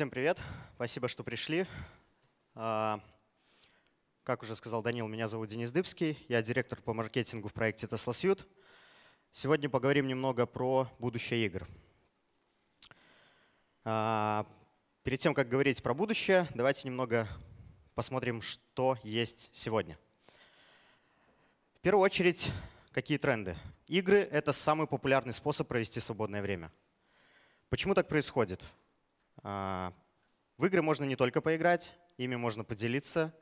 Всем привет, спасибо, что пришли. А, как уже сказал Данил, меня зовут Денис Дыбский, я директор по маркетингу в проекте Tesla Suite. Сегодня поговорим немного про будущее игр. А, перед тем, как говорить про будущее, давайте немного посмотрим, что есть сегодня. В первую очередь, какие тренды. Игры — это самый популярный способ провести свободное время. Почему так происходит? А, в игры можно не только поиграть, ими можно поделиться,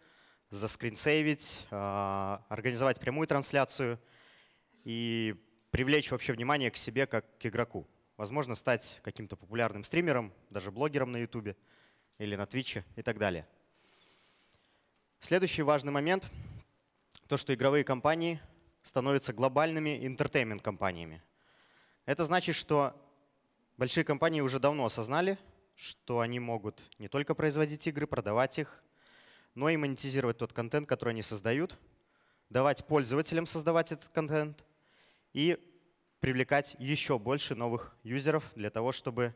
заскринсейвить, а, организовать прямую трансляцию и привлечь вообще внимание к себе как к игроку. Возможно, стать каким-то популярным стримером, даже блогером на YouTube или на Twitch и так далее. Следующий важный момент — то, что игровые компании становятся глобальными интертеймент-компаниями. Это значит, что большие компании уже давно осознали — что они могут не только производить игры, продавать их, но и монетизировать тот контент, который они создают, давать пользователям создавать этот контент и привлекать еще больше новых юзеров для того, чтобы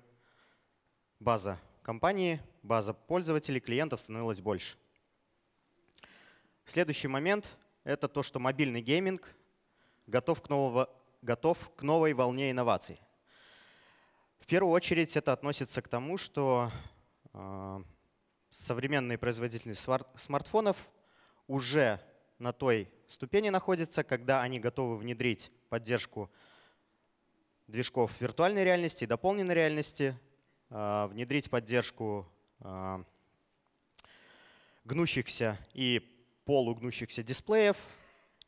база компании, база пользователей, клиентов становилась больше. Следующий момент — это то, что мобильный гейминг готов к, нового, готов к новой волне инноваций — в первую очередь это относится к тому, что э, современные производители смартфонов уже на той ступени находятся, когда они готовы внедрить поддержку движков виртуальной реальности и дополненной реальности, э, внедрить поддержку э, гнущихся и полугнущихся дисплеев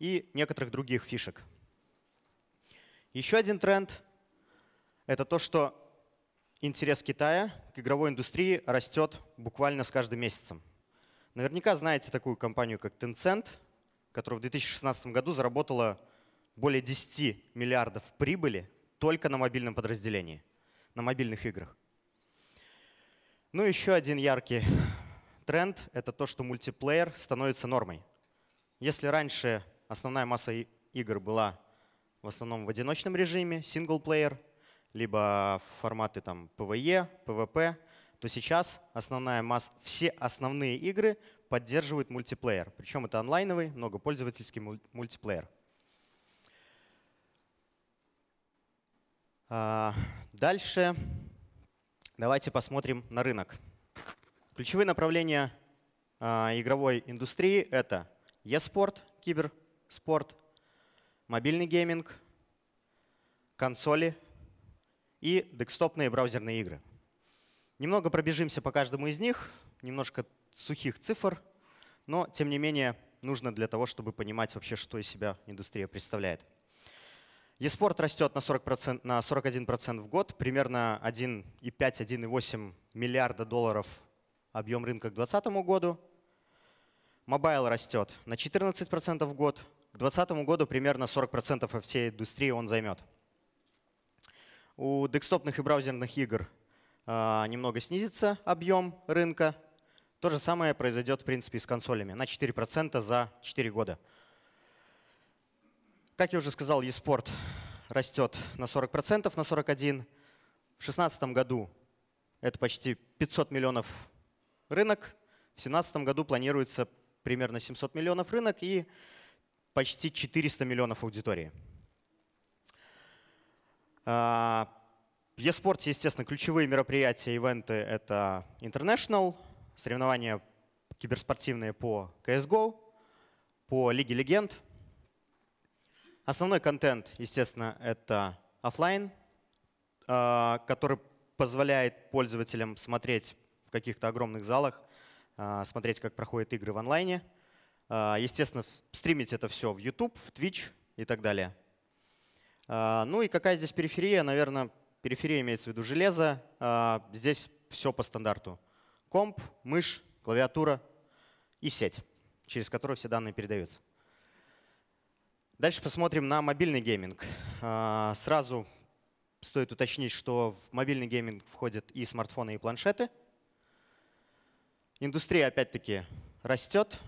и некоторых других фишек. Еще один тренд — это то, что интерес Китая к игровой индустрии растет буквально с каждым месяцем. Наверняка знаете такую компанию, как Tencent, которая в 2016 году заработала более 10 миллиардов прибыли только на мобильном подразделении, на мобильных играх. Ну и еще один яркий тренд — это то, что мультиплеер становится нормой. Если раньше основная масса игр была в основном в одиночном режиме, синглплеер — либо форматы там PvE, PvP, то сейчас основная масса, все основные игры поддерживают мультиплеер. Причем это онлайновый, многопользовательский мультиплеер. А, дальше давайте посмотрим на рынок. Ключевые направления а, игровой индустрии — это e-спорт, киберспорт, мобильный гейминг, консоли и декстопные браузерные игры. Немного пробежимся по каждому из них, немножко сухих цифр, но тем не менее нужно для того, чтобы понимать вообще, что из себя индустрия представляет. Еспорт растет на, 40%, на 41% в год, примерно 1,5-1,8 миллиарда долларов объем рынка к 2020 году. Мобайл растет на 14% в год. К 2020 году примерно 40% всей индустрии он займет. У декстопных и браузерных игр а, немного снизится объем рынка. То же самое произойдет, в принципе, и с консолями на 4% за 4 года. Как я уже сказал, e-спорт растет на 40%, на 41%. В 2016 году это почти 500 миллионов рынок. В 2017 году планируется примерно 700 миллионов рынок и почти 400 миллионов аудитории. В а, e-спорте, естественно, ключевые мероприятия, ивенты — это International, соревнования киберспортивные по CSGO, по Лиге Легенд. Основной контент, естественно, это офлайн, а, который позволяет пользователям смотреть в каких-то огромных залах, а, смотреть, как проходят игры в онлайне. Естественно, стримить это все в YouTube, в Twitch и так далее. А, ну и какая здесь периферия? Наверное, периферия имеется в виду железо. А, здесь все по стандарту. Комп, мышь, клавиатура и сеть, через которую все данные передаются. Дальше посмотрим на мобильный гейминг. А, сразу стоит уточнить, что в мобильный гейминг входят и смартфоны, и планшеты. Индустрия опять-таки растет.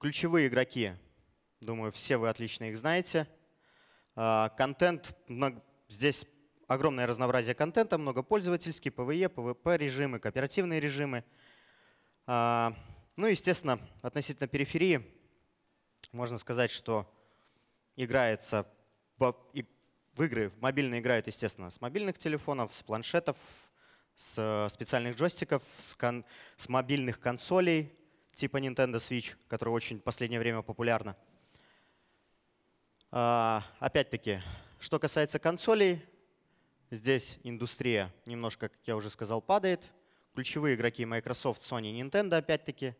Ключевые игроки, думаю, все вы отлично их знаете – а, контент, здесь огромное разнообразие контента, много пользовательский, PVE, PVP режимы, кооперативные режимы. А, ну естественно, относительно периферии, можно сказать, что играется в игры, в мобильные играют, естественно, с мобильных телефонов, с планшетов, с э, специальных джойстиков, с, кон с мобильных консолей типа Nintendo Switch, которая очень в последнее время популярна. А, опять-таки, что касается консолей, здесь индустрия немножко, как я уже сказал, падает. Ключевые игроки Microsoft, Sony, Nintendo, опять-таки.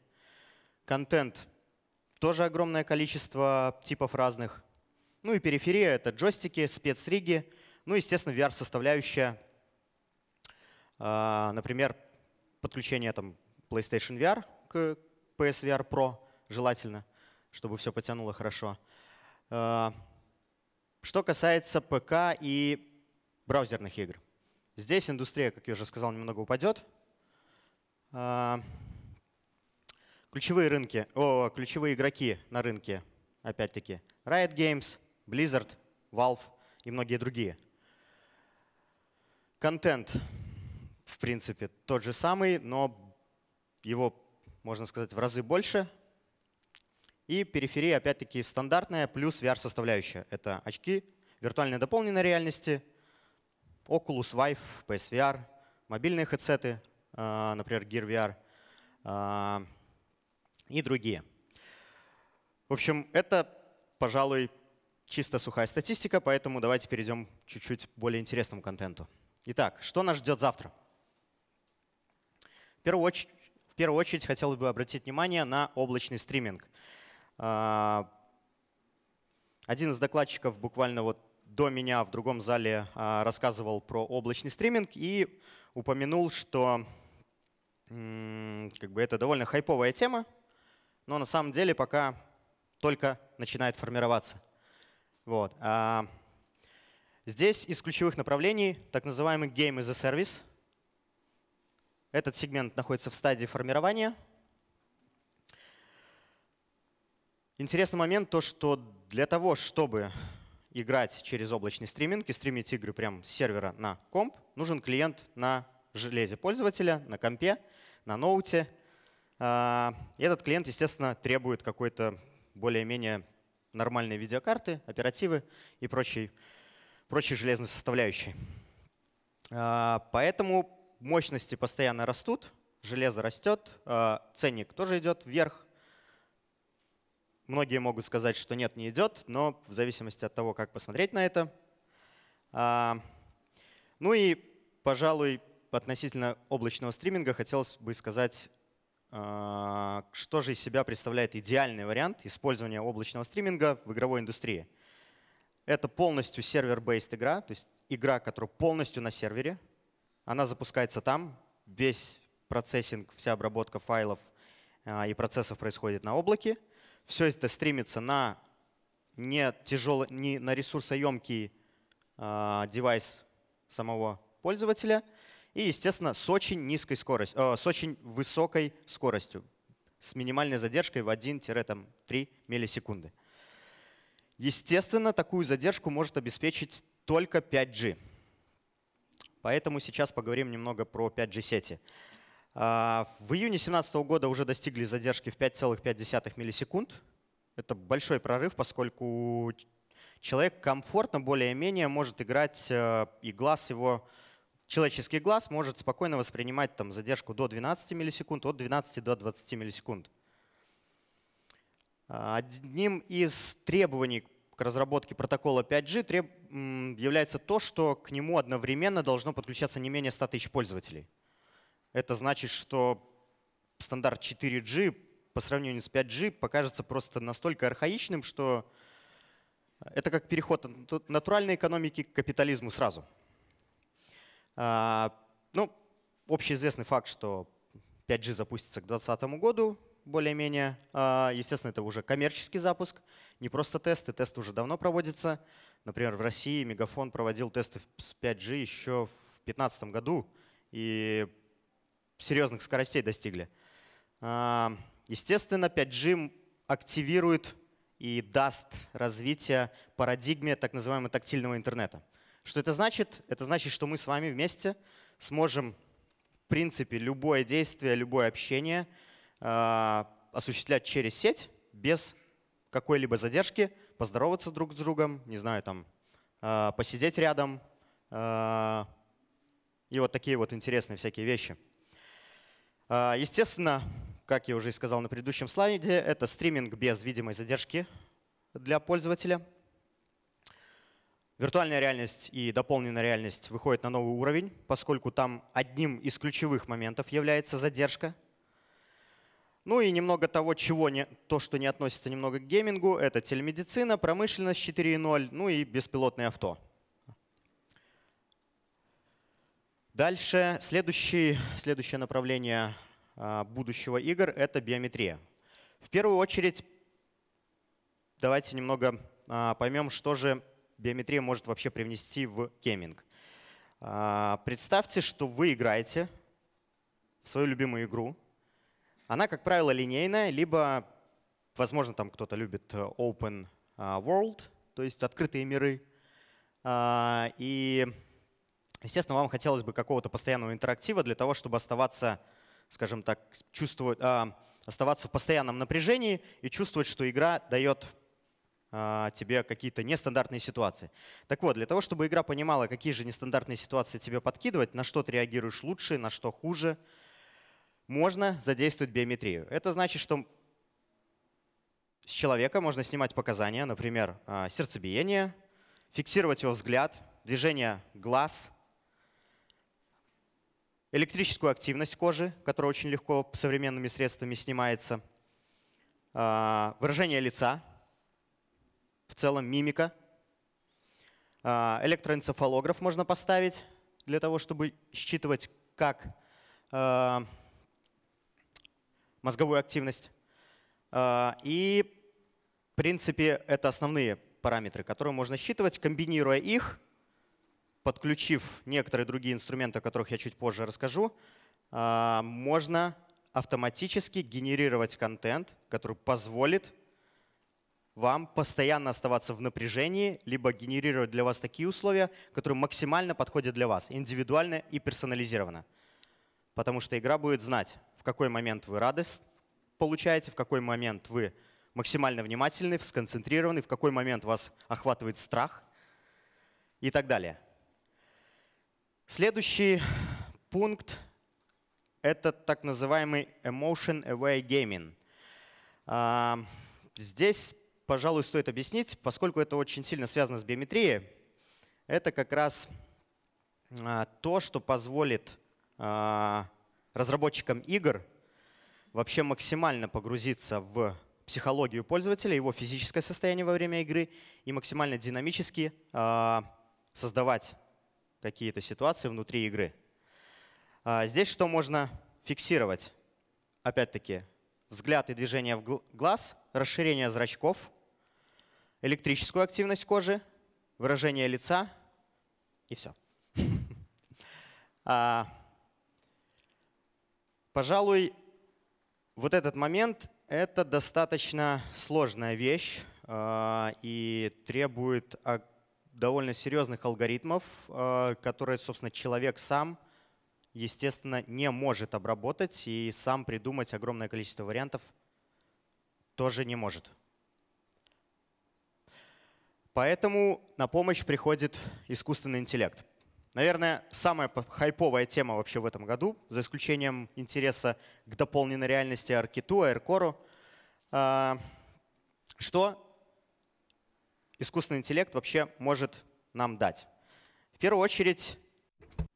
Контент тоже огромное количество типов разных. Ну и периферия — это джойстики, спецриги, ну, естественно, VR-составляющая, а, например, подключение там, PlayStation VR к PS VR Pro желательно, чтобы все потянуло хорошо — Э, что касается ПК и браузерных игр. Здесь индустрия, как я уже сказал, немного упадет. Э, ключевые, рынки, о, ключевые игроки на рынке, опять-таки, Riot Games, Blizzard, Valve и многие другие. Контент, в принципе, тот же самый, но его, можно сказать, в разы больше, и периферия, опять-таки, стандартная, плюс VR-составляющая. Это очки виртуальной дополненной реальности, Oculus, Vive, PSVR, мобильные хедсеты, а, например, Gear VR а, и другие. В общем, это, пожалуй, чисто сухая статистика, поэтому давайте перейдем чуть-чуть более интересному контенту. Итак, что нас ждет завтра? В первую очередь, в первую очередь хотел бы обратить внимание на облачный стриминг. А, один из докладчиков буквально вот до меня в другом зале а, рассказывал про облачный стриминг и упомянул, что как бы это довольно хайповая тема, но на самом деле пока только начинает формироваться. Вот. А, здесь из ключевых направлений так называемый Game as a Service. Этот сегмент находится в стадии формирования — Интересный момент то, что для того, чтобы играть через облачный стриминг и стримить игры прямо с сервера на комп, нужен клиент на железе пользователя, на компе, на ноуте. А, и этот клиент, естественно, требует какой-то более-менее нормальной видеокарты, оперативы и прочей, прочей железной составляющей. А, поэтому мощности постоянно растут, железо растет, а, ценник тоже идет вверх, Многие могут сказать, что нет, не идет, но в зависимости от того, как посмотреть на это. А, ну и, пожалуй, относительно облачного стриминга хотелось бы сказать, а, что же из себя представляет идеальный вариант использования облачного стриминга в игровой индустрии. Это полностью сервер-based игра, то есть игра, которая полностью на сервере. Она запускается там, весь процессинг, вся обработка файлов а, и процессов происходит на облаке — все это стримится на не, тяжелый, не на ресурсоемкий э, а, девайс самого пользователя и, естественно, с очень, низкой скоростью, э, с очень высокой скоростью, с минимальной задержкой в 1-3 миллисекунды. Естественно, такую задержку может обеспечить только 5G. Поэтому сейчас поговорим немного про 5G-сети. А, в июне 2017 года уже достигли задержки в 5,5 миллисекунд. Это большой прорыв, поскольку человек комфортно более-менее может играть, э, и глаз его, человеческий глаз может спокойно воспринимать там, задержку до 12 миллисекунд, от 12 до 20 миллисекунд. А, одним из требований к разработке протокола 5G является то, что к нему одновременно должно подключаться не менее 100 тысяч пользователей это значит, что стандарт 4G по сравнению с 5G покажется просто настолько архаичным, что это как переход от натуральной экономики к капитализму сразу. А, ну, общеизвестный факт, что 5G запустится к 2020 году, более-менее. А, естественно, это уже коммерческий запуск, не просто тесты. Тесты уже давно проводятся. Например, в России Мегафон проводил тесты с 5G еще в 2015 году. И серьезных скоростей достигли. А, естественно, 5G активирует и даст развитие парадигме так называемого тактильного интернета. Что это значит? Это значит, что мы с вами вместе сможем, в принципе, любое действие, любое общение э, осуществлять через сеть без какой-либо задержки, поздороваться друг с другом, не знаю, там, э, посидеть рядом э, и вот такие вот интересные всякие вещи. А, естественно, как я уже и сказал на предыдущем слайде, это стриминг без видимой задержки для пользователя. Виртуальная реальность и дополненная реальность выходят на новый уровень, поскольку там одним из ключевых моментов является задержка. Ну и немного того, чего не, то, что не относится немного к геймингу, это телемедицина, промышленность 4.0, ну и беспилотное авто. Дальше следующий, следующее направление а, будущего игр — это биометрия. В первую очередь давайте немного а, поймем, что же биометрия может вообще привнести в гейминг. А, представьте, что вы играете в свою любимую игру. Она, как правило, линейная, либо, возможно, там кто-то любит э, open world, то есть открытые миры. И Естественно, вам хотелось бы какого-то постоянного интерактива для того, чтобы оставаться, скажем так, чувствовать, э, оставаться в постоянном напряжении и чувствовать, что игра дает э, тебе какие-то нестандартные ситуации. Так вот, для того, чтобы игра понимала, какие же нестандартные ситуации тебе подкидывать, на что ты реагируешь лучше, на что хуже, можно задействовать биометрию. Это значит, что с человека можно снимать показания, например, а, сердцебиение, фиксировать его взгляд, движение глаз, электрическую активность кожи, которая очень легко современными средствами снимается, а, выражение лица, в целом мимика. А, электроэнцефалограф можно поставить для того, чтобы считывать как а, мозговую активность. И, в принципе, это основные параметры, которые можно считывать, комбинируя их подключив некоторые другие инструменты, о которых я чуть позже расскажу, а, можно автоматически генерировать контент, который позволит вам постоянно оставаться в напряжении, либо генерировать для вас такие условия, которые максимально подходят для вас, индивидуально и персонализированно. Потому что игра будет знать, в какой момент вы радость получаете, в какой момент вы максимально внимательны, сконцентрированы, в какой момент вас охватывает страх и так далее. Следующий пункт — это так называемый emotion away gaming. А, здесь, пожалуй, стоит объяснить, поскольку это очень сильно связано с биометрией, это как раз а, то, что позволит а, разработчикам игр вообще максимально погрузиться в психологию пользователя, его физическое состояние во время игры и максимально динамически создавать какие-то ситуации внутри игры. А, здесь что можно фиксировать? Опять-таки, взгляд и движение в глаз, расширение зрачков, электрическую активность кожи, выражение лица и все. А, пожалуй, вот этот момент — это достаточно сложная вещь а, и требует довольно серьезных алгоритмов, э, которые, собственно, человек сам, естественно, не может обработать и сам придумать огромное количество вариантов тоже не может. Поэтому на помощь приходит искусственный интеллект. Наверное, самая хайповая тема вообще в этом году, за исключением интереса к дополненной реальности Аркиту, Аэркору. А, что искусственный интеллект вообще может нам дать. В первую очередь, э,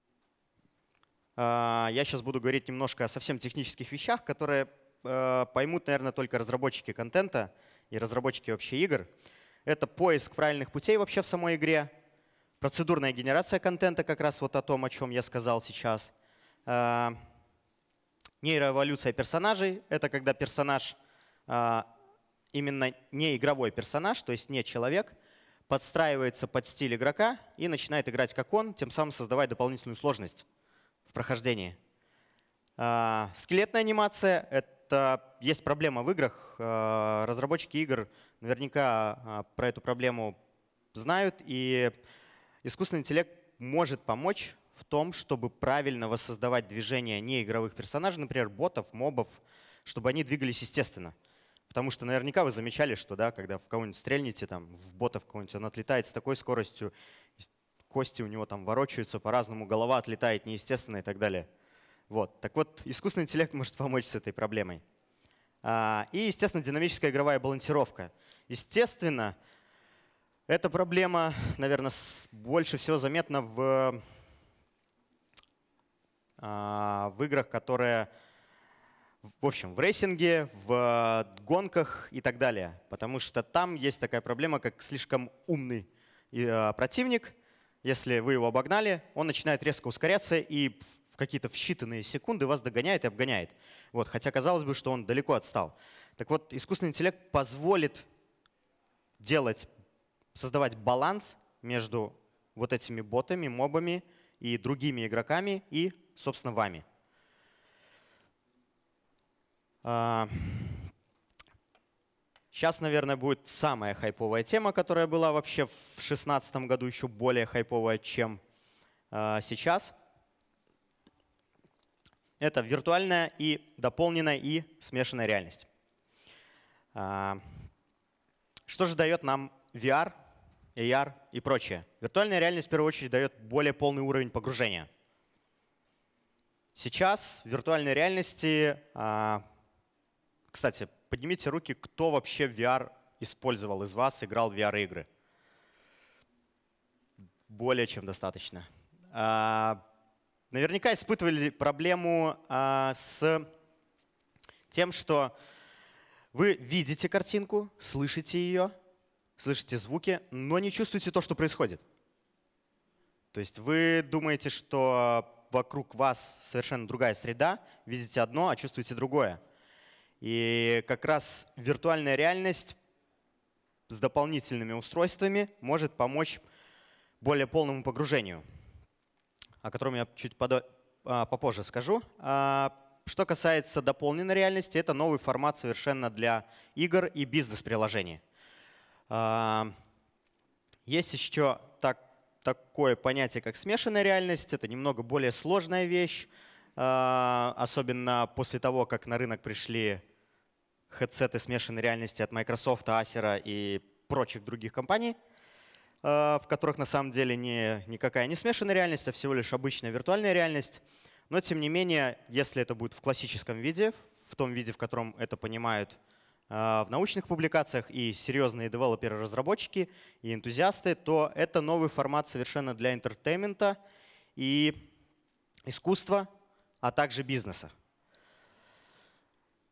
я сейчас буду говорить немножко о совсем технических вещах, которые э, поймут, наверное, только разработчики контента и разработчики вообще игр. Это поиск правильных путей вообще в самой игре, процедурная генерация контента, как раз вот о том, о чем я сказал сейчас. Э, нейроэволюция персонажей — это когда персонаж именно не игровой персонаж, то есть не человек, подстраивается под стиль игрока и начинает играть как он, тем самым создавая дополнительную сложность в прохождении. А, скелетная анимация — это есть проблема в играх. А, разработчики игр наверняка а, про эту проблему знают, и искусственный интеллект может помочь в том, чтобы правильно воссоздавать движения неигровых персонажей, например, ботов, мобов, чтобы они двигались естественно — Потому что наверняка вы замечали, что да, когда в кого-нибудь стрельните, там, в бота в кого-нибудь, он отлетает с такой скоростью, кости у него там ворочаются по-разному, голова отлетает неестественно и так далее. Вот. Так вот, искусственный интеллект может помочь с этой проблемой. А, и, естественно, динамическая игровая балансировка. Естественно, эта проблема, наверное, больше всего заметна в, а, в играх, которые в общем, в рейсинге, в э, гонках и так далее. Потому что там есть такая проблема, как слишком умный э, противник. Если вы его обогнали, он начинает резко ускоряться и в какие-то считанные секунды вас догоняет и обгоняет. Вот, хотя казалось бы, что он далеко отстал. Так вот, искусственный интеллект позволит делать, создавать баланс между вот этими ботами, мобами и другими игроками и, собственно, вами. Сейчас, а, наверное, будет самая хайповая тема, которая была вообще в 2016 году еще более хайповая, чем а, сейчас. Это виртуальная и дополненная и смешанная реальность. А, что же дает нам VR, AR и прочее? Виртуальная реальность в первую очередь дает более полный уровень погружения. Сейчас в виртуальной реальности кстати, поднимите руки, кто вообще VR использовал из вас, играл в VR-игры. Более чем достаточно. А, наверняка испытывали проблему а, с тем, что вы видите картинку, слышите ее, слышите звуки, но не чувствуете то, что происходит. То есть вы думаете, что вокруг вас совершенно другая среда, видите одно, а чувствуете другое. И как раз виртуальная реальность с дополнительными устройствами может помочь более полному погружению, о котором я чуть а, попозже скажу. А, что касается дополненной реальности, это новый формат совершенно для игр и бизнес-приложений. А, есть еще так, такое понятие, как смешанная реальность. Это немного более сложная вещь, особенно после того, как на рынок пришли хедсеты смешанной реальности от Microsoft, Acer и прочих других компаний, э, в которых на самом деле не, никакая не смешанная реальность, а всего лишь обычная виртуальная реальность. Но тем не менее, если это будет в классическом виде, в том виде, в котором это понимают э, в научных публикациях и серьезные девелоперы, разработчики и энтузиасты, то это новый формат совершенно для интертеймента и искусства, а также бизнеса.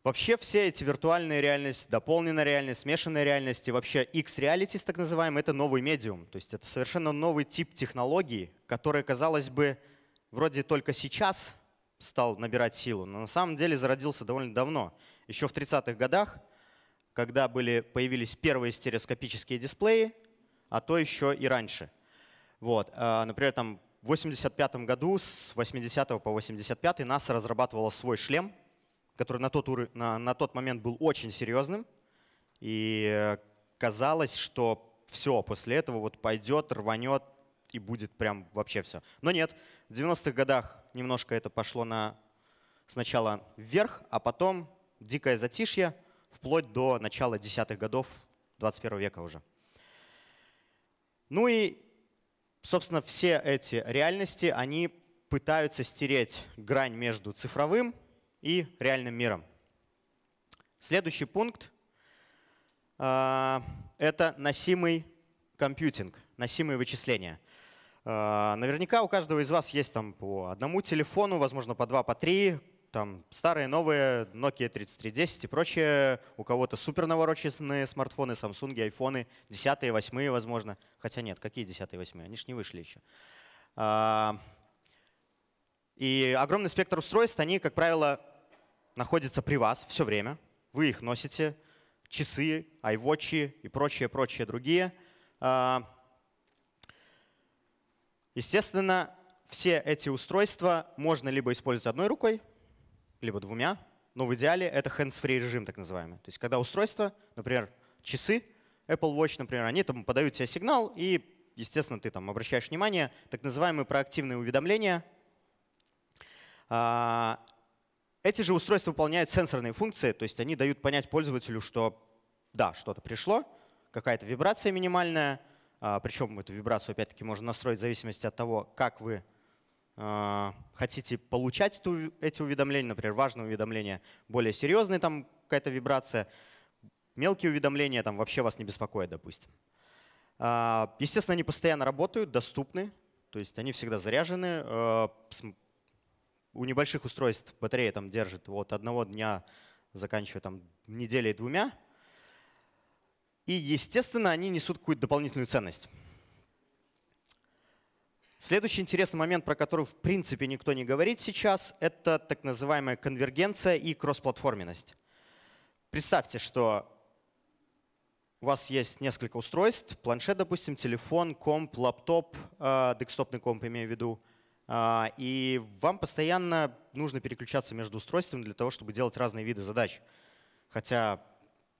Вообще все эти виртуальные реальность, дополненная реальность, смешанная реальность и вообще X-реалитис, так называемый, это новый медиум. То есть это совершенно новый тип технологий, который, казалось бы, вроде только сейчас стал набирать силу, но на самом деле зародился довольно давно. Еще в 30-х годах, когда были, появились первые стереоскопические дисплеи, а то еще и раньше. Вот. А, например, там в 85 году, с 80 по 85 NASA разрабатывала свой шлем — который на тот, ур... на, на тот момент был очень серьезным. И э, казалось, что все, после этого вот пойдет, рванет и будет прям вообще все. Но нет, в 90-х годах немножко это пошло на сначала вверх, а потом дикое затишье вплоть до начала десятых годов 21 века уже. Ну и, собственно, все эти реальности, они пытаются стереть грань между цифровым и реальным миром. Следующий пункт а, – это носимый компьютинг, носимые вычисления. А, наверняка у каждого из вас есть там по одному телефону, возможно, по два, по три, там старые, новые, Nokia 3310 и прочее. У кого-то супер навороченные смартфоны, Samsung, айфоны, 10, 8, возможно. Хотя нет, какие 10 и 8? Они же не вышли еще. А, и огромный спектр устройств, они, как правило, находятся при вас все время. Вы их носите, часы, iWatch и прочие, прочие другие. А, естественно, все эти устройства можно либо использовать одной рукой, либо двумя, но в идеале это hands-free режим так называемый. То есть когда устройство, например, часы, Apple Watch, например, они там подают тебе сигнал, и, естественно, ты там обращаешь внимание, так называемые проактивные уведомления — а, эти же устройства выполняют сенсорные функции, то есть они дают понять пользователю, что да, что-то пришло, какая-то вибрация минимальная, а, причем эту вибрацию опять-таки можно настроить в зависимости от того, как вы а, хотите получать эти уведомления, например, важные уведомления, более серьезные, там какая-то вибрация, мелкие уведомления там вообще вас не беспокоят, допустим. Естественно, они постоянно работают, доступны, то есть они всегда заряжены, у небольших устройств батарея там держит вот одного дня, заканчивая там неделей двумя. И, естественно, они несут какую-то дополнительную ценность. Следующий интересный момент, про который в принципе никто не говорит сейчас, это так называемая конвергенция и кроссплатформенность. Представьте, что у вас есть несколько устройств, планшет, допустим, телефон, комп, лаптоп, э, декстопный комп имею в виду, а, и вам постоянно нужно переключаться между устройствами для того, чтобы делать разные виды задач. Хотя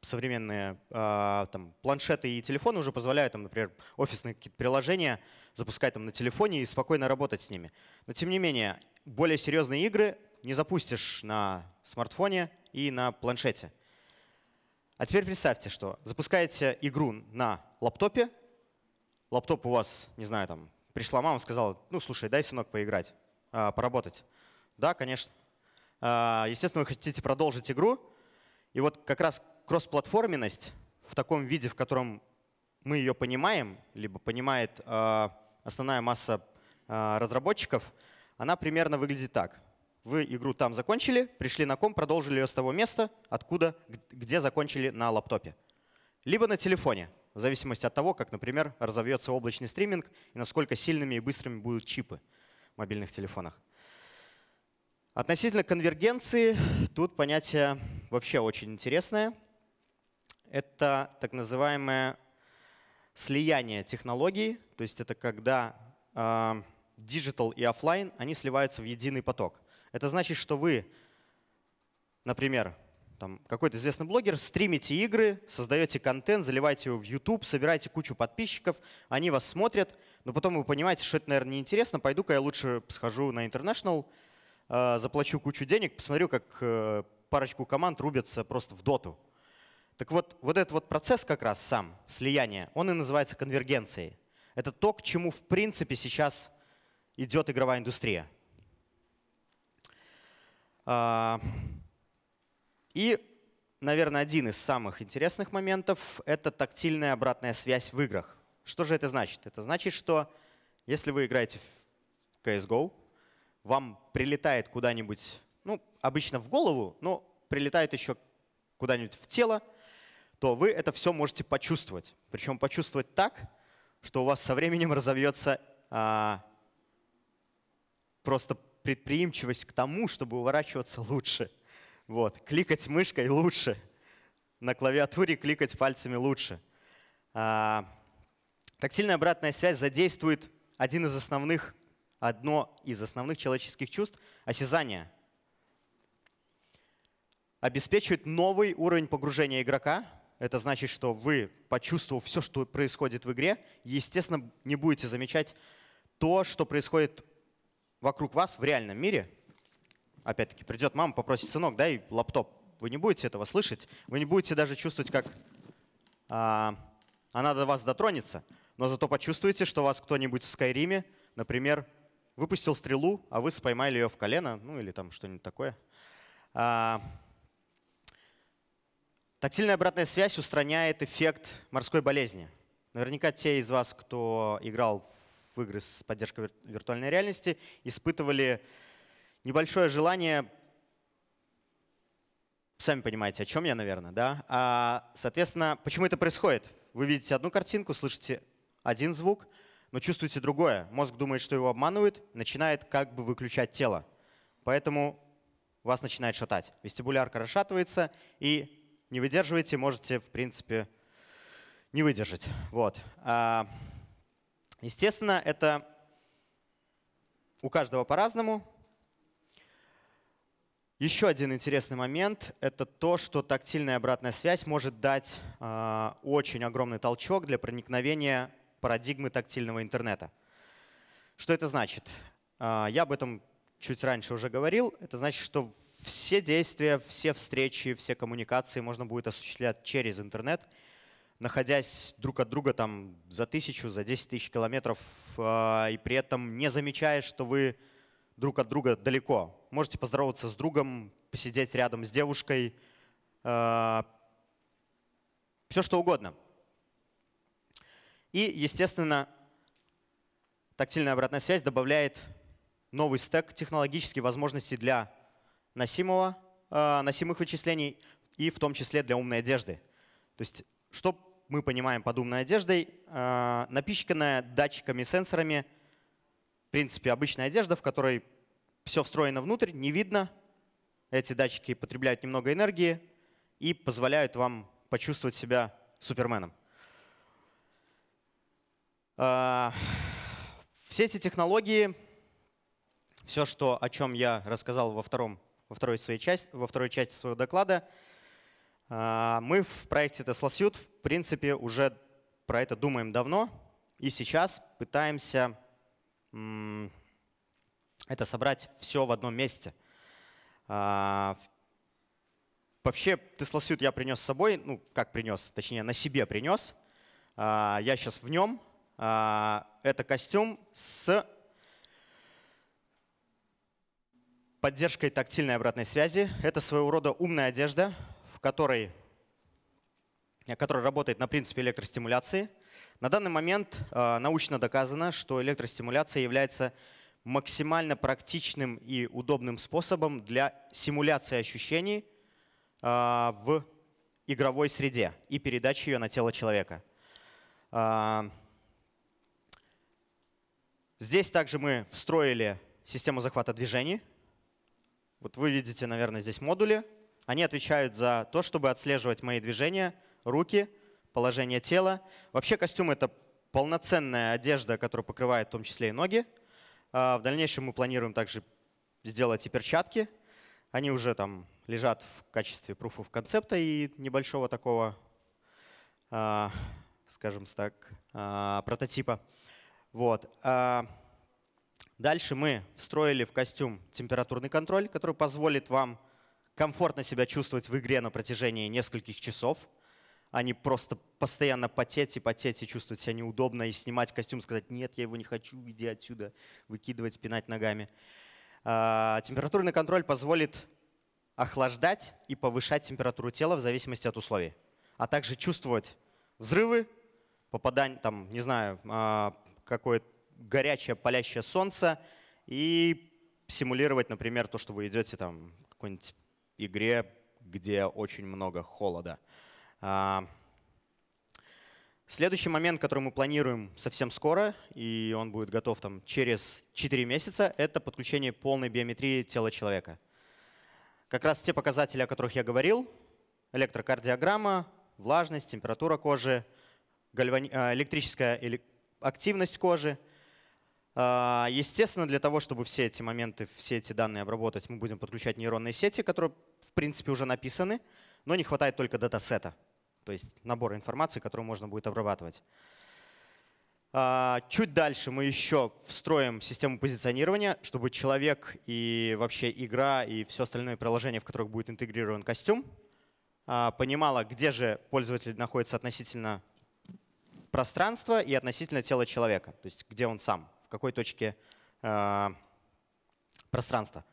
современные а, там, планшеты и телефоны уже позволяют, там, например, офисные какие-то приложения запускать там, на телефоне и спокойно работать с ними. Но тем не менее, более серьезные игры не запустишь на смартфоне и на планшете. А теперь представьте, что запускаете игру на лаптопе, лаптоп у вас, не знаю, там пришла мама, сказала, ну, слушай, дай, сынок, поиграть, а, поработать. Да, конечно. А, естественно, вы хотите продолжить игру. И вот как раз кроссплатформенность в таком виде, в котором мы ее понимаем, либо понимает а, основная масса разработчиков, она примерно выглядит так. Вы игру там закончили, пришли на ком, продолжили ее с того места, откуда, где закончили на лаптопе. Либо на телефоне в зависимости от того, как, например, разовьется облачный стриминг и насколько сильными и быстрыми будут чипы в мобильных телефонах. Относительно конвергенции, тут понятие вообще очень интересное. Это так называемое слияние технологий, то есть это когда а, диджитал и офлайн, они сливаются в единый поток. Это значит, что вы, например, там, какой-то известный блогер, стримите игры, создаете контент, заливаете его в YouTube, собираете кучу подписчиков, они вас смотрят, но потом вы понимаете, что это, наверное, неинтересно, пойду-ка я лучше схожу на International, э, заплачу кучу денег, посмотрю, как э, парочку команд рубятся просто в доту. Так вот, вот этот вот процесс как раз сам, слияние, он и называется конвергенцией. Это то, к чему в принципе сейчас идет игровая индустрия. А, и, наверное, один из самых интересных моментов — это тактильная обратная связь в играх. Что же это значит? Это значит, что если вы играете в CSGO, вам прилетает куда-нибудь, ну, обычно в голову, но прилетает еще куда-нибудь в тело, то вы это все можете почувствовать. Причем почувствовать так, что у вас со временем разовьется а, просто предприимчивость к тому, чтобы уворачиваться лучше. Вот. Кликать мышкой лучше. На клавиатуре кликать пальцами лучше. А, тактильная обратная связь задействует один из основных, одно из основных человеческих чувств — осязание. Обеспечивает новый уровень погружения игрока. Это значит, что вы, почувствовав все, что происходит в игре, естественно, не будете замечать то, что происходит вокруг вас в реальном мире — опять-таки, придет мама, попросит, сынок, дай лаптоп. Вы не будете этого слышать, вы не будете даже чувствовать, как а, она до вас дотронется, но зато почувствуете, что вас кто-нибудь в Скайриме, например, выпустил стрелу, а вы споймали ее в колено, ну или там что-нибудь такое. А, тактильная обратная связь устраняет эффект морской болезни. Наверняка те из вас, кто играл в игры с поддержкой виртуальной реальности, испытывали небольшое желание, сами понимаете, о чем я, наверное, да? А, соответственно, почему это происходит? Вы видите одну картинку, слышите один звук, но чувствуете другое. Мозг думает, что его обманывают, начинает как бы выключать тело. Поэтому вас начинает шатать. Вестибулярка расшатывается, и не выдерживаете, можете, в принципе, не выдержать. Вот. А, естественно, это у каждого по-разному. Еще один интересный момент – это то, что тактильная обратная связь может дать э, очень огромный толчок для проникновения парадигмы тактильного интернета. Что это значит? Э, я об этом чуть раньше уже говорил. Это значит, что все действия, все встречи, все коммуникации можно будет осуществлять через интернет, находясь друг от друга там за тысячу, за десять тысяч километров, э, и при этом не замечая, что вы друг от друга далеко. Можете поздороваться с другом, посидеть рядом с девушкой, э, все что угодно. И, естественно, тактильная обратная связь добавляет новый стек технологических возможностей для носимого, э, носимых вычислений и в том числе для умной одежды. То есть что мы понимаем под умной одеждой? Э, напичканная датчиками, сенсорами – в принципе, обычная одежда, в которой все встроено внутрь, не видно. Эти датчики потребляют немного энергии и позволяют вам почувствовать себя суперменом. А, все эти технологии, все, что, о чем я рассказал во, втором, во, второй, своей части, во второй части своего доклада, а, мы в проекте Tesla Suite, в принципе, уже про это думаем давно и сейчас пытаемся это собрать все в одном месте. А, вообще, Тесласют я принес с собой, ну, как принес, точнее, на себе принес. А, я сейчас в нем. А, это костюм с поддержкой тактильной обратной связи. Это своего рода умная одежда, в которой, которая работает на принципе электростимуляции – на данный момент а, научно доказано, что электростимуляция является максимально практичным и удобным способом для симуляции ощущений а, в игровой среде и передачи ее на тело человека. А, здесь также мы встроили систему захвата движений. Вот вы видите, наверное, здесь модули. Они отвечают за то, чтобы отслеживать мои движения, руки — положение тела. Вообще костюм — это полноценная одежда, которая покрывает в том числе и ноги. А, в дальнейшем мы планируем также сделать и перчатки. Они уже там лежат в качестве пруфов концепта и небольшого такого, а, скажем так, а, прототипа. Вот. Дальше мы встроили в костюм температурный контроль, который позволит вам комфортно себя чувствовать в игре на протяжении нескольких часов — а не просто постоянно потеть и потеть и чувствовать себя неудобно и снимать костюм, сказать «нет, я его не хочу, иди отсюда», выкидывать, пинать ногами. А, температурный контроль позволит охлаждать и повышать температуру тела в зависимости от условий, а также чувствовать взрывы, попадание, там, не знаю, а, какое-то горячее палящее солнце и симулировать, например, то, что вы идете там в какой-нибудь игре, где очень много холода. А, следующий момент, который мы планируем совсем скоро, и он будет готов там, через 4 месяца, это подключение полной биометрии тела человека. Как раз те показатели, о которых я говорил, электрокардиограмма, влажность, температура кожи, а, электрическая активность кожи. А, естественно, для того, чтобы все эти моменты, все эти данные обработать, мы будем подключать нейронные сети, которые, в принципе, уже написаны, но не хватает только датасета то есть набор информации, которую можно будет обрабатывать. А, чуть дальше мы еще встроим систему позиционирования, чтобы человек и вообще игра и все остальное приложение, в которых будет интегрирован костюм, а, понимала, где же пользователь находится относительно пространства и относительно тела человека, то есть где он сам, в какой точке а, пространства.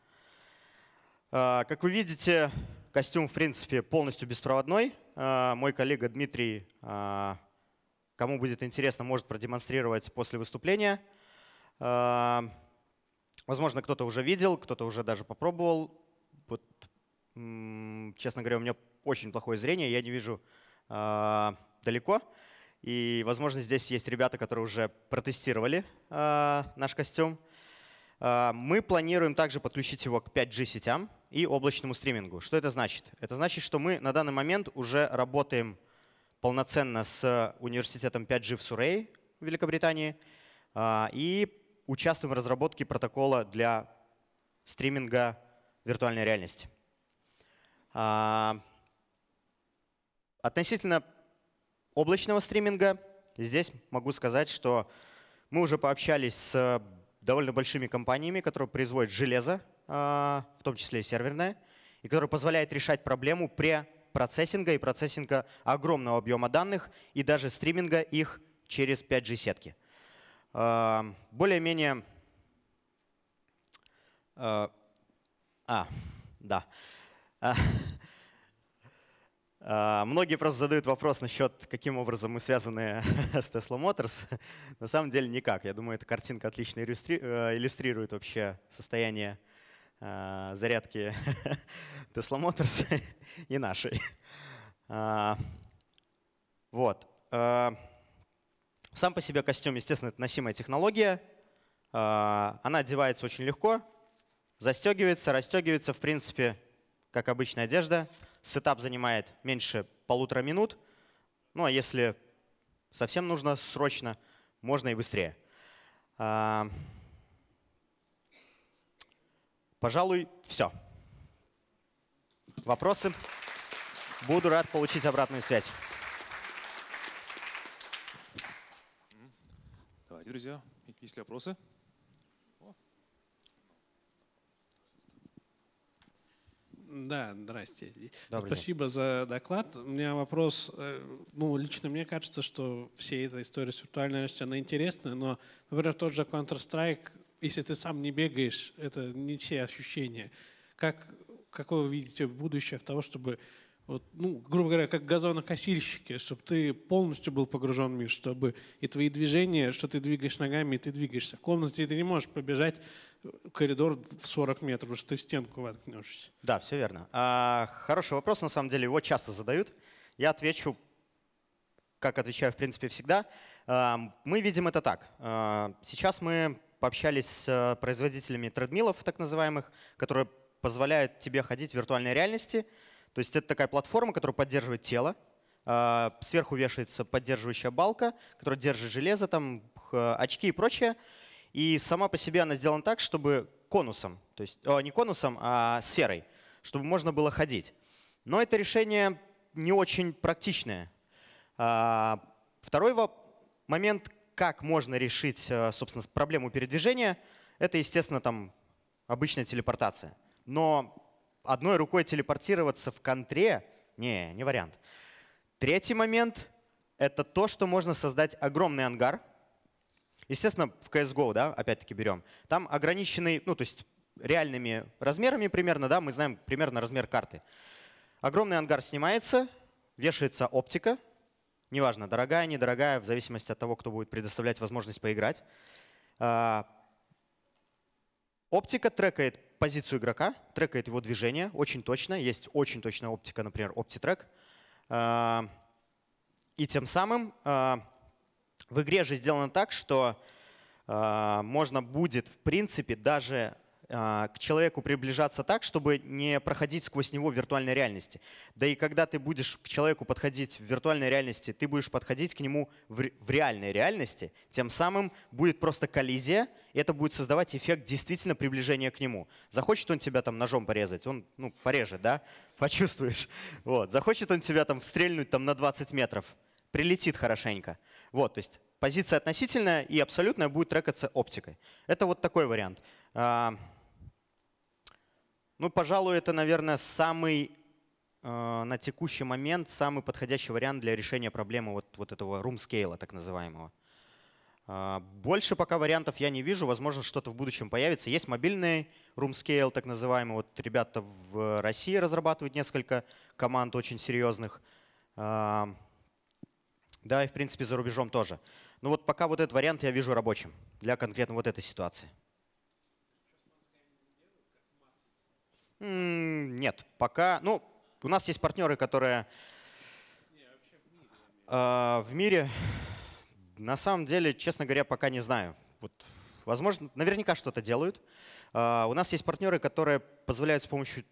Как вы видите, Костюм, в принципе, полностью беспроводной. А, мой коллега Дмитрий, а, кому будет интересно, может продемонстрировать после выступления. А, возможно, кто-то уже видел, кто-то уже даже попробовал. Вот, честно говоря, у меня очень плохое зрение, я не вижу далеко. И, возможно, здесь есть ребята, которые уже протестировали наш костюм. Мы планируем также подключить его к 5G сетям и облачному стримингу. Что это значит? Это значит, что мы на данный момент уже работаем полноценно с университетом 5G в Сурей в Великобритании а, и участвуем в разработке протокола для стриминга виртуальной реальности. А, относительно облачного стриминга, здесь могу сказать, что мы уже пообщались с довольно большими компаниями, которые производят железо а, в том числе и серверная, и который позволяет решать проблему при процессинга и процессинга огромного объема данных и даже стриминга их через 5G-сетки. А, более-менее… А, а да. Многие просто задают вопрос насчет, каким образом мы связаны с Tesla Motors. На самом деле никак. Я думаю, эта картинка отлично э, иллюстрирует вообще состояние Э, зарядки Tesla Motors и нашей. А, вот. Э, сам по себе костюм, естественно, это носимая технология. А, она одевается очень легко, застегивается, расстегивается, в принципе, как обычная одежда. Сетап занимает меньше полутора минут. Ну а если совсем нужно срочно, можно и быстрее. А, Пожалуй, все. Вопросы? Буду рад получить обратную связь. Давайте, друзья, есть ли вопросы? Да, здрасте. Добрый Спасибо день. за доклад. У меня вопрос. Э, ну, лично мне кажется, что вся эта история с виртуальной реальностью, она интересная, но, например, тот же Counter-Strike, если ты сам не бегаешь, это не все ощущения. Как, какое вы видите будущее в того, чтобы, вот, ну, грубо говоря, как газонокосильщики, чтобы ты полностью был погружен в мир, чтобы и твои движения, что ты двигаешь ногами, и ты двигаешься. В комнате ты не можешь побежать э, коридор в 40 метров, потому что ты стенку воткнешься. Да, все верно. А, хороший вопрос, на самом деле, его часто задают. Я отвечу, как отвечаю, в принципе, всегда. Эм, мы видим это так. Э, сейчас мы пообщались с э, производителями тредмилов, так называемых, которые позволяют тебе ходить в виртуальной реальности. То есть это такая платформа, которая поддерживает тело. Э, сверху вешается поддерживающая балка, которая держит железо, там, очки и прочее. И сама по себе она сделана так, чтобы конусом, то есть о, не конусом, а сферой, чтобы можно было ходить. Но это решение не очень практичное. А, второй момент, как можно решить, э, собственно, проблему передвижения, это, естественно, там обычная телепортация. Но одной рукой телепортироваться в контре — не, не вариант. Третий момент — это то, что можно создать огромный ангар. Естественно, в CSGO, да, опять-таки берем. Там ограниченный, ну, то есть реальными размерами примерно, да, мы знаем примерно размер карты. Огромный ангар снимается, вешается оптика — неважно, дорогая, недорогая, в зависимости от того, кто будет предоставлять возможность поиграть. А, оптика трекает позицию игрока, трекает его движение очень точно. Есть очень точная оптика, например, OptiTrack. А, и тем самым а, в игре же сделано так, что можно будет, в принципе, даже а, к человеку приближаться так, чтобы не проходить сквозь него в виртуальной реальности. Да и когда ты будешь к человеку подходить в виртуальной реальности, ты будешь подходить к нему в реальной реальности, тем самым будет просто коллизия, и это будет создавать эффект действительно приближения к нему. Захочет он тебя там ножом порезать, он ну, порежет, да? Почувствуешь. Вот. Захочет он тебя там стрельнуть там, на 20 метров, прилетит хорошенько. Вот, то есть позиция относительная и абсолютная будет трекаться оптикой. Это вот такой вариант. А, ну, пожалуй, это, наверное, самый э, на текущий момент самый подходящий вариант для решения проблемы вот, вот этого room scale, так называемого. Э, больше пока вариантов я не вижу. Возможно, что-то в будущем появится. Есть мобильный room scale, так называемый. Вот ребята в России разрабатывают несколько команд очень серьезных. Э, да, и в принципе за рубежом тоже. Но ну, вот пока вот этот вариант я вижу рабочим для конкретно вот этой ситуации. Нет, пока. Ну, у нас есть партнеры, которые а, в мире. На самом деле, честно говоря, пока не знаю. Вот, возможно, наверняка что-то делают. А, у нас есть партнеры, которые позволяют с помощью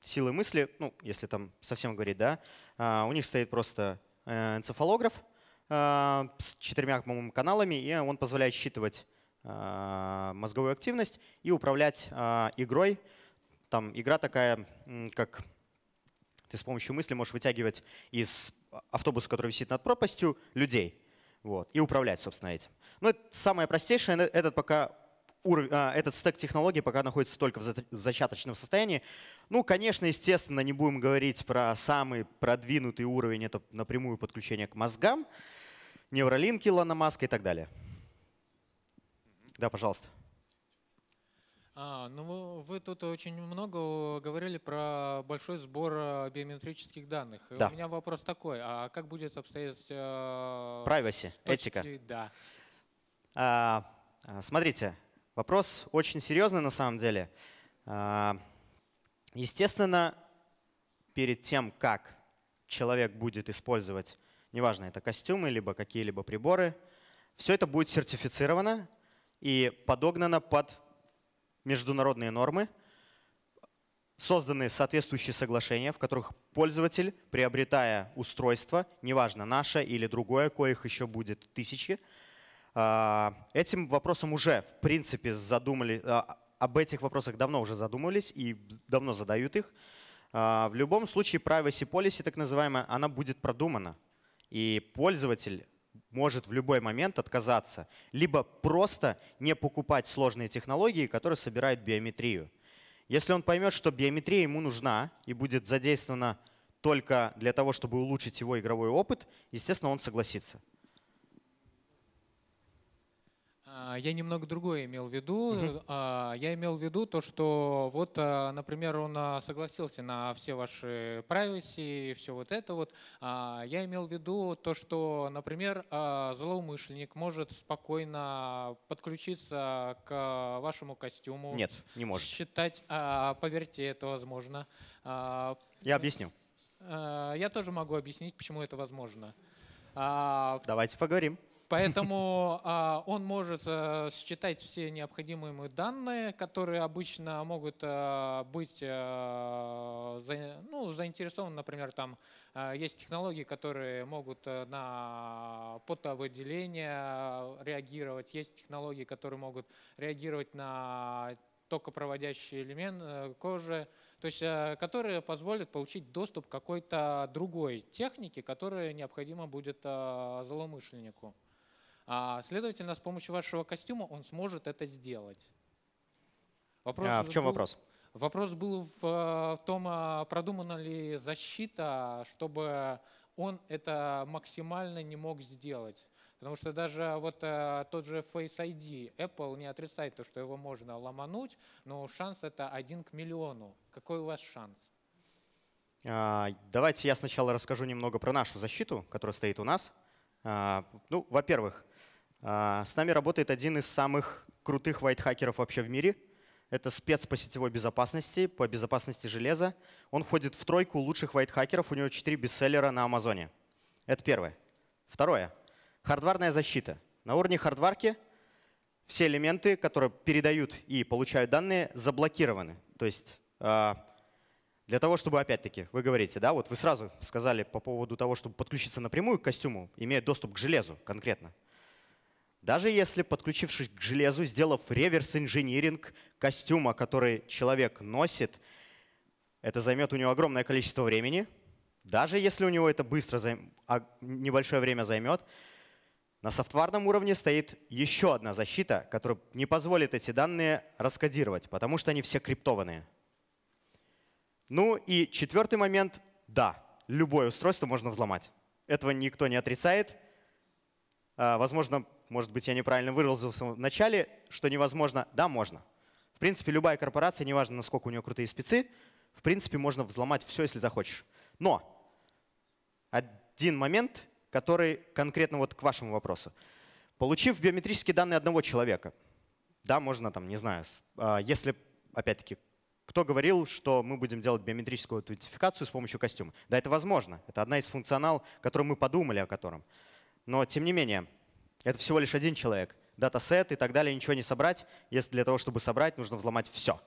силы мысли, ну, если там совсем говорить, да, а, у них стоит просто э, энцефалограф с четырьмя, по-моему, каналами, и он позволяет считывать мозговую активность и управлять игрой там игра такая, как ты с помощью мысли можешь вытягивать из автобуса, который висит над пропастью, людей. Вот, и управлять, собственно, этим. Ну, это самое простейшее, этот пока уровень, а, этот стек технологий пока находится только в зачаточном состоянии. Ну, конечно, естественно, не будем говорить про самый продвинутый уровень, это напрямую подключение к мозгам, невролинки, Илона Маска и так далее. Да, пожалуйста. А, ну вы тут очень много говорили про большой сбор а, биометрических данных. Да. у меня вопрос такой, а как будет обстоять... Э, Privacy, этика. Да. А, а, смотрите, вопрос очень серьезный на самом деле. А, естественно, перед тем, как человек будет использовать, неважно, это костюмы, либо какие-либо приборы, все это будет сертифицировано и подогнано под международные нормы, созданы соответствующие соглашения, в которых пользователь, приобретая устройство, неважно, наше или другое, коих еще будет тысячи, а, этим вопросом уже, в принципе, задумали, а, об этих вопросах давно уже задумывались и давно задают их. А, в любом случае privacy policy, так называемая, она будет продумана. И пользователь может в любой момент отказаться, либо просто не покупать сложные технологии, которые собирают биометрию. Если он поймет, что биометрия ему нужна и будет задействована только для того, чтобы улучшить его игровой опыт, естественно, он согласится. А, я немного другое имел в виду. А, я имел в виду то, что вот, а, например, он согласился на все ваши privacy и все вот это вот. Я имел в виду то, что, например, злоумышленник может спокойно подключиться к вашему костюму. Нет, не может. Считать, поверьте, это возможно. Я объясню. Я тоже могу объяснить, почему это возможно. Давайте поговорим. Поэтому э, он может э, считать все необходимые ему данные, которые обычно могут э, быть э, за, ну, заинтересованы, например, там э, есть технологии, которые могут э, на потовыделение реагировать, есть технологии, которые могут реагировать на токопроводящий элемент кожи, то есть которые позволят получить доступ к какой-то другой технике, которая необходима будет злоумышленнику. А, следовательно, с помощью вашего костюма он сможет это сделать. Вопрос а, в чем был, вопрос? Вопрос был в, э, в том, а, продумана ли защита, чтобы он это максимально не мог сделать. Потому что даже вот э, тот же Face ID, Apple не отрицает то, что его можно ломануть, но шанс это один к миллиону. Какой у вас шанс? А, давайте я сначала расскажу немного про нашу защиту, которая стоит у нас. Ну, во-первых, а, с нами работает один из самых крутых вайтхакеров вообще в мире. Это спец по сетевой безопасности, по безопасности железа. Он входит в тройку лучших вайтхакеров. У него четыре бестселлера на Амазоне. Это первое. Второе. Хардварная защита. На уровне хардварки все элементы, которые передают и получают данные, заблокированы. То есть а, для того, чтобы, опять-таки, вы говорите, да, вот вы сразу сказали по поводу того, чтобы подключиться напрямую к костюму, имея доступ к железу конкретно. Даже если, подключившись к железу, сделав реверс-инжиниринг костюма, который человек носит, это займет у него огромное количество времени, даже если у него это быстро, займ... а небольшое время займет, на софтварном уровне стоит еще одна защита, которая не позволит эти данные раскодировать, потому что они все криптованные. Ну и четвертый момент. Да, любое устройство можно взломать. Этого никто не отрицает. А, возможно, может быть, я неправильно выразился в начале, что невозможно. Да, можно. В принципе, любая корпорация, неважно, насколько у нее крутые спецы, в принципе, можно взломать все, если захочешь. Но один момент, который конкретно вот к вашему вопросу. Получив биометрические данные одного человека, да, можно там, не знаю, а, если, опять-таки, кто говорил, что мы будем делать биометрическую аутентификацию с помощью костюма? Да, это возможно. Это одна из функционал, который мы подумали о котором. Но, тем не менее, это всего лишь один человек. Датасет и так далее ничего не собрать, если для того, чтобы собрать, нужно взломать все.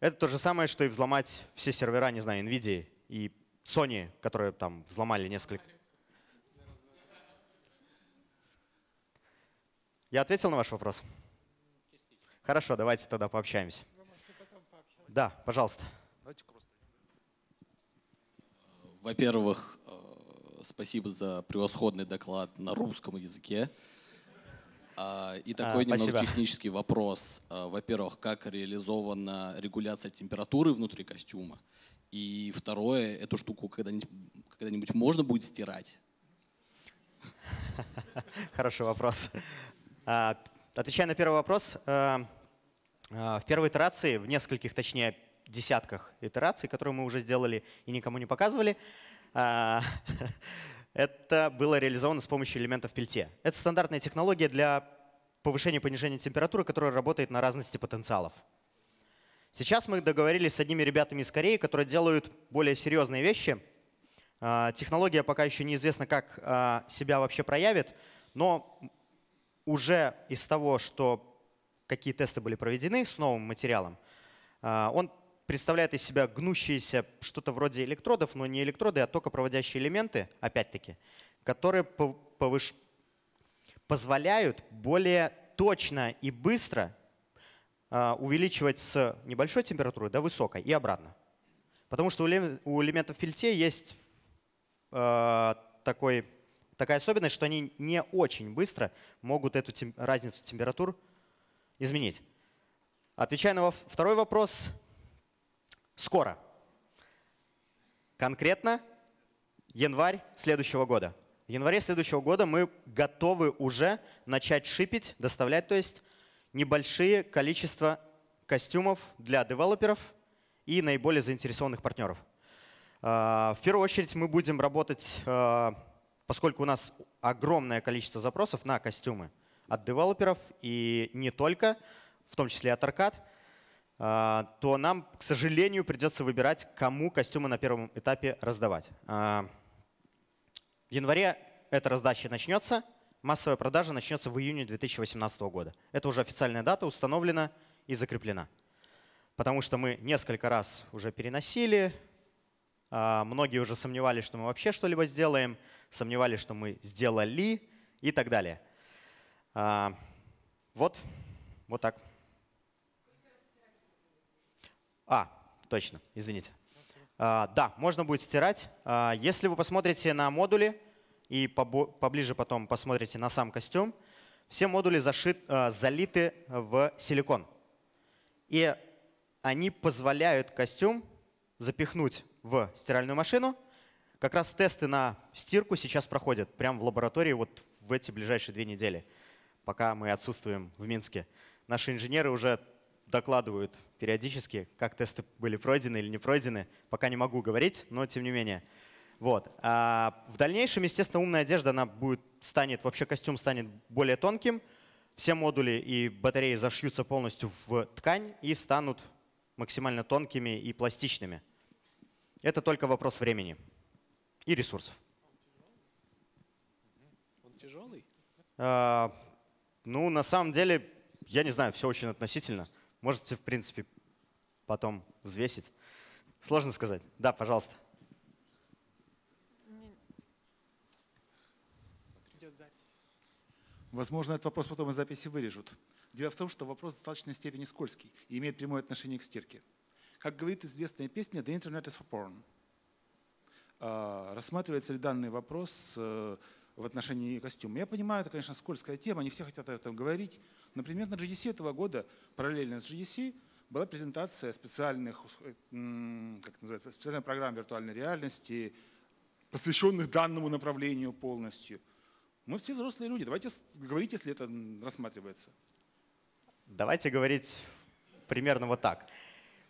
Это то же самое, что и взломать все сервера, не знаю, NVIDIA и Sony, которые там взломали несколько. Я ответил на ваш вопрос? Хорошо, давайте тогда пообщаемся. Да, пожалуйста. Во-первых, э, спасибо за превосходный доклад на русском языке. А, и а, такой а, немного спасибо. технический вопрос. А, во-первых, как реализована регуляция температуры внутри костюма? И второе, эту штуку когда-нибудь, когда-нибудь можно будет стирать? Хороший вопрос. Отвечая на первый вопрос, э, э, в первой итерации, в нескольких, точнее, десятках итераций, которые мы уже сделали и никому не показывали, а, это было реализовано с помощью элементов пельте. Это стандартная технология для повышения и понижения температуры, которая работает на разности потенциалов. Сейчас мы договорились с одними ребятами из Кореи, которые делают более серьезные вещи. А, технология пока еще неизвестна, как а, себя вообще проявит, но уже из того, что какие тесты были проведены с новым материалом, он представляет из себя гнущиеся что-то вроде электродов, но не электроды, а токопроводящие элементы, опять-таки, которые повыш... позволяют более точно и быстро а, увеличивать с небольшой температуры до высокой и обратно. Потому что у элементов пельте есть а, такой, такая особенность, что они не очень быстро могут эту тем, разницу температур изменить. Отвечая на второй вопрос, Скоро. Конкретно январь следующего года. В январе следующего года мы готовы уже начать шипить, доставлять, то есть небольшие количество костюмов для девелоперов и наиболее заинтересованных партнеров. А, в первую очередь мы будем работать, а, поскольку у нас огромное количество запросов на костюмы от девелоперов и не только, в том числе от Аркад – а, то нам, к сожалению, придется выбирать, кому костюмы на первом этапе раздавать. А, в январе эта раздача начнется, массовая продажа начнется в июне 2018 года. Это уже официальная дата, установлена и закреплена. Потому что мы несколько раз уже переносили, а, многие уже сомневались, что мы вообще что-либо сделаем, сомневались, что мы сделали и так далее. Вот, вот так. А, точно, извините. А, да, можно будет стирать. А, если вы посмотрите на модули и поближе потом посмотрите на сам костюм, все модули зашит, а, залиты в силикон. И они позволяют костюм запихнуть в стиральную машину. Как раз тесты на стирку сейчас проходят прямо в лаборатории вот в эти ближайшие две недели, пока мы отсутствуем в Минске. Наши инженеры уже докладывают периодически, как тесты были пройдены или не пройдены. Пока не могу говорить, но тем не менее. Вот. А в дальнейшем, естественно, умная одежда, она будет, станет, вообще костюм станет более тонким. Все модули и батареи зашьются полностью в ткань и станут максимально тонкими и пластичными. Это только вопрос времени и ресурсов. Он тяжелый? А, ну, на самом деле, я не знаю, все очень относительно. Можете, в принципе, потом взвесить. Сложно сказать. Да, пожалуйста. Возможно, этот вопрос потом из записи вырежут. Дело в том, что вопрос в достаточной степени скользкий и имеет прямое отношение к стирке. Как говорит известная песня «The Internet is for porn». А, рассматривается ли данный вопрос э, в отношении костюма? Я понимаю, это, конечно, скользкая тема, не все хотят об этом говорить, Например, на GDC этого года, параллельно с GDC, была презентация специальных, как называется, специальных программ виртуальной реальности, посвященных данному направлению полностью. Мы все взрослые люди. Давайте говорить, если это рассматривается. Давайте говорить примерно вот так.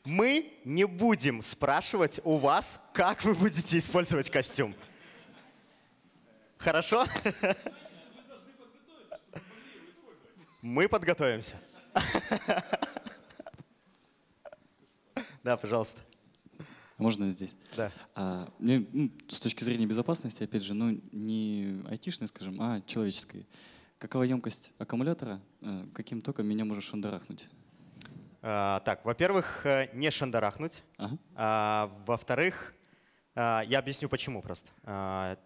Мы не будем спрашивать у вас, как вы будете использовать костюм. Хорошо? Мы подготовимся. Да, пожалуйста. А можно здесь? Да. А, ну, ну, с точки зрения безопасности, опять же, ну не айтишной, скажем, а человеческой. Какова емкость аккумулятора? Э, каким током меня можешь шандарахнуть? А, так, во-первых, э, не шандарахнуть. Ага. А, во-вторых, э, я объясню почему просто. А,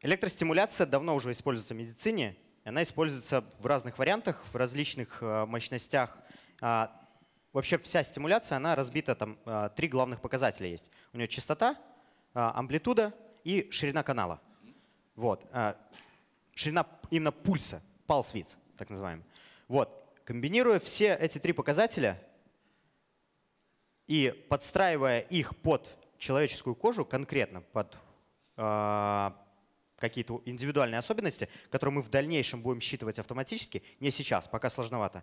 электростимуляция давно уже используется в медицине, она используется в разных вариантах, в различных э, мощностях. А, вообще вся стимуляция, она разбита, там э, три главных показателя есть. У нее частота, а, амплитуда и ширина канала. Вот. Э, ширина именно пульса, pulse width, так называемый. Вот. Комбинируя все эти три показателя и подстраивая их под человеческую кожу конкретно, под какие-то индивидуальные особенности, которые мы в дальнейшем будем считывать автоматически, не сейчас, пока сложновато,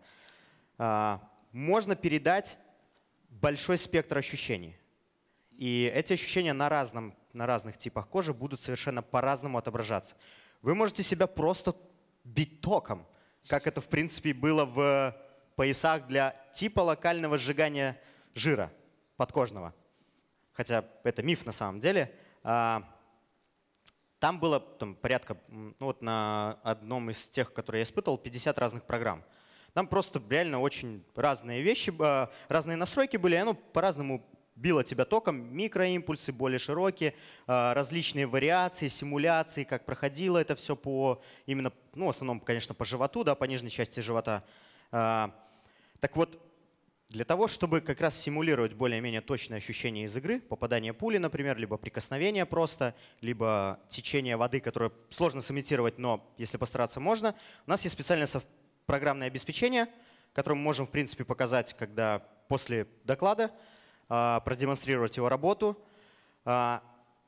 а, можно передать большой спектр ощущений. И эти ощущения на, разном, на разных типах кожи будут совершенно по-разному отображаться. Вы можете себя просто бить током, как это, в принципе, было в поясах для типа локального сжигания жира подкожного. Хотя это миф на самом деле. А, там было там, порядка, ну, вот на одном из тех, которые я испытывал, 50 разных программ. Там просто реально очень разные вещи, а, разные настройки были, и оно по-разному било тебя током, микроимпульсы более широкие, а, различные вариации, симуляции, как проходило это все по именно, ну, в основном, конечно, по животу, да, по нижней части живота. А, так вот, для того, чтобы как раз симулировать более-менее точное ощущение из игры, попадание пули, например, либо прикосновение просто, либо течение воды, которое сложно сымитировать, но если постараться можно, у нас есть специальное программное обеспечение, которое мы можем, в принципе, показать, когда после доклада, а, продемонстрировать его работу. А,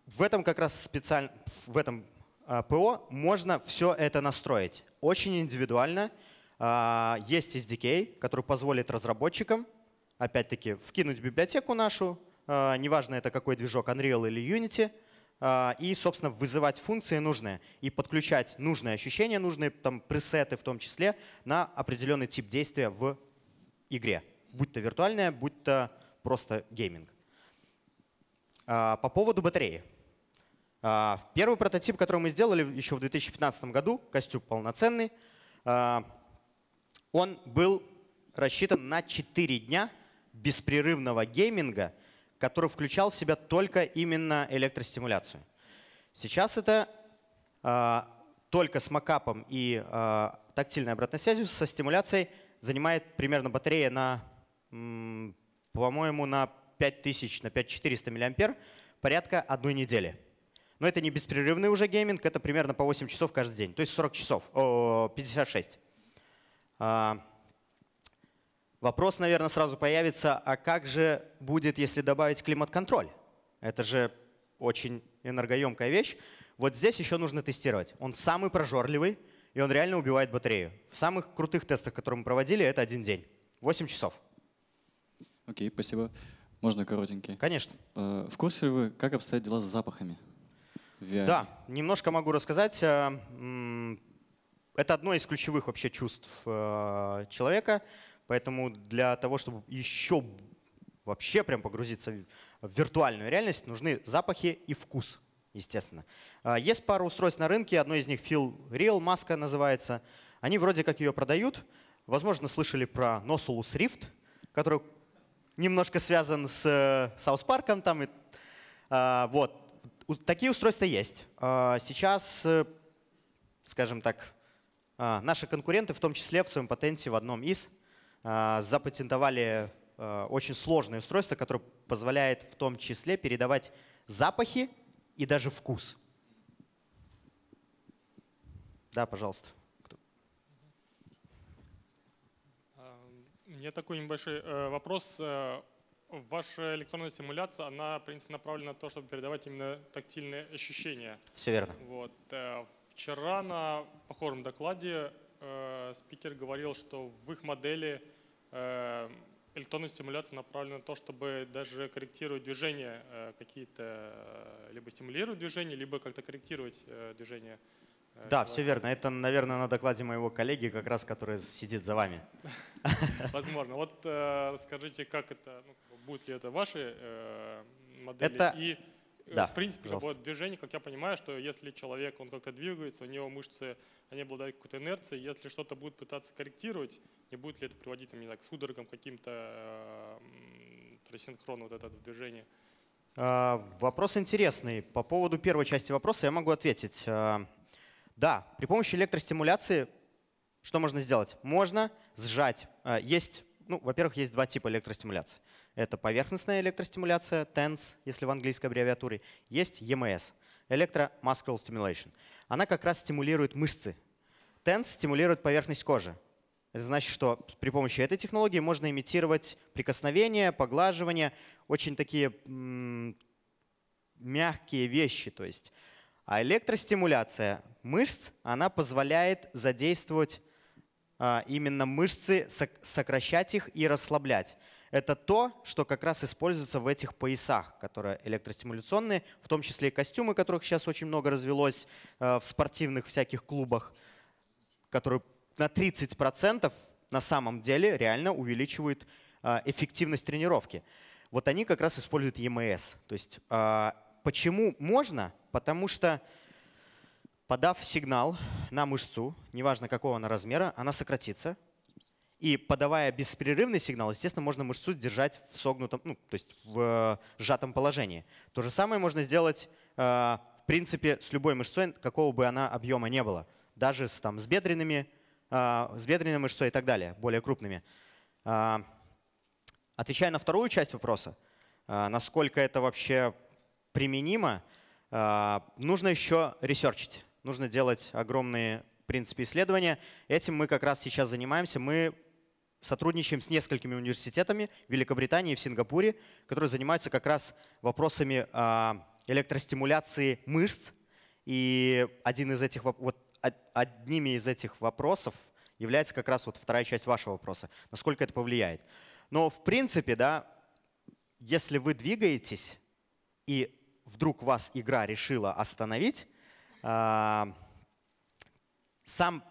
в этом как раз специально, в этом а, ПО можно все это настроить. Очень индивидуально – а, есть SDK, который позволит разработчикам, опять-таки, вкинуть библиотеку нашу, а, неважно это какой движок, Unreal или Unity, а, и, собственно, вызывать функции нужные и подключать нужные ощущения, нужные там пресеты в том числе на определенный тип действия в игре, будь то виртуальная, будь то просто гейминг. По поводу батареи. Первый прототип, который мы сделали еще в 2015 году, костюм полноценный, он был рассчитан на 4 дня беспрерывного гейминга, который включал в себя только именно электростимуляцию. Сейчас это э, только с макапом и э, тактильной обратной связью со стимуляцией занимает примерно батарея на, по-моему, на 5000, на 5400 мА порядка одной недели. Но это не беспрерывный уже гейминг, это примерно по 8 часов каждый день, то есть 40 часов, о, 56. А, вопрос, наверное, сразу появится, а как же будет, если добавить климат-контроль? Это же очень энергоемкая вещь. Вот здесь еще нужно тестировать. Он самый прожорливый, и он реально убивает батарею. В самых крутых тестах, которые мы проводили, это один день. 8 часов. Окей, okay, спасибо. Можно коротенький? Конечно. А, в курсе ли вы, как обстоят дела с запахами? Да, немножко могу рассказать. Э, это одно из ключевых вообще чувств э, человека, поэтому для того, чтобы еще вообще прям погрузиться в виртуальную реальность, нужны запахи и вкус, естественно. А, есть пара устройств на рынке, одно из них Feel Real маска называется. Они вроде как ее продают. Возможно, слышали про Nosolus Rift, который немножко связан с э, South Park. Там и, а, вот. Такие устройства есть. А, сейчас, э, скажем так, а, наши конкуренты, в том числе в своем патенте в одном из, а, запатентовали а, очень сложное устройство, которое позволяет в том числе передавать запахи и даже вкус. Да, пожалуйста. У меня такой небольшой э, вопрос. Э, ваша электронная симуляция, она, в принципе, направлена на то, чтобы передавать именно тактильные ощущения. Все верно. Вот. Э, Вчера на похожем докладе э, спикер говорил, что в их модели э, электронная стимуляция направлена на то, чтобы даже корректировать движение, э, какие-то, э, либо стимулировать движение, либо как-то корректировать э, движение. Э, да, все верно. Это, наверное, на докладе моего коллеги, как раз который сидит за вами. Возможно. Вот э, скажите, как это, ну, будет ли это ваши модели? Это... И да, в принципе, пожалуйста. работа движения, как я понимаю, что если человек, он как-то двигается, у него мышцы, они обладают какой-то инерцией, если что-то будет пытаться корректировать, не будет ли это приводить, там, не знаю, к судорогам каким-то, э, вот это движение? А, вопрос интересный. По поводу первой части вопроса я могу ответить. А, да, при помощи электростимуляции что можно сделать? Можно сжать. А, есть, ну, во-первых, есть два типа электростимуляции. Это поверхностная электростимуляция, TENS, если в английской аббревиатуре. Есть EMS, Electromuscular Stimulation. Она как раз стимулирует мышцы. TENS стимулирует поверхность кожи. Это значит, что при помощи этой технологии можно имитировать прикосновение, поглаживание, очень такие мягкие вещи. То есть. А электростимуляция мышц, она позволяет задействовать а, именно мышцы, сокращать их и расслаблять. Это то, что как раз используется в этих поясах, которые электростимуляционные, в том числе и костюмы, которых сейчас очень много развелось э, в спортивных всяких клубах, которые на 30% на самом деле реально увеличивают э, эффективность тренировки. Вот они как раз используют EMS. То есть э, почему можно? Потому что подав сигнал на мышцу, неважно какого она размера, она сократится, и подавая беспрерывный сигнал, естественно, можно мышцу держать в согнутом, ну, то есть в э, сжатом положении. То же самое можно сделать, э, в принципе, с любой мышцой, какого бы она объема не было. Даже с, там, с, бедренными, э, с бедренной мышцой и так далее, более крупными. Отвечая на вторую часть вопроса, насколько это вообще применимо, нужно еще ресерчить. Нужно делать огромные в принципе, исследования. Этим мы как раз сейчас занимаемся. Мы сотрудничаем с несколькими университетами в Великобритании и в Сингапуре, которые занимаются как раз вопросами а, электростимуляции мышц. И один из этих, вот, одними из этих вопросов является как раз вот вторая часть вашего вопроса. Насколько это повлияет? Но в принципе, да, если вы двигаетесь, и вдруг вас игра решила остановить, а, сам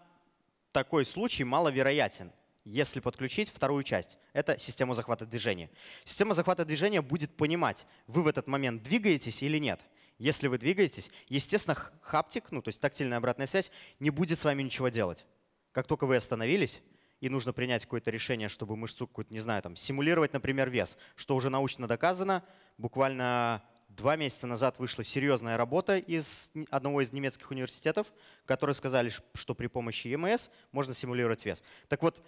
такой случай маловероятен если подключить вторую часть. Это система захвата движения. Система захвата движения будет понимать, вы в этот момент двигаетесь или нет. Если вы двигаетесь, естественно, хаптик, ну то есть тактильная обратная связь, не будет с вами ничего делать. Как только вы остановились, и нужно принять какое-то решение, чтобы мышцу какую-то, не знаю, там, симулировать, например, вес, что уже научно доказано. Буквально два месяца назад вышла серьезная работа из одного из немецких университетов, которые сказали, что при помощи ЕМС можно симулировать вес. Так вот,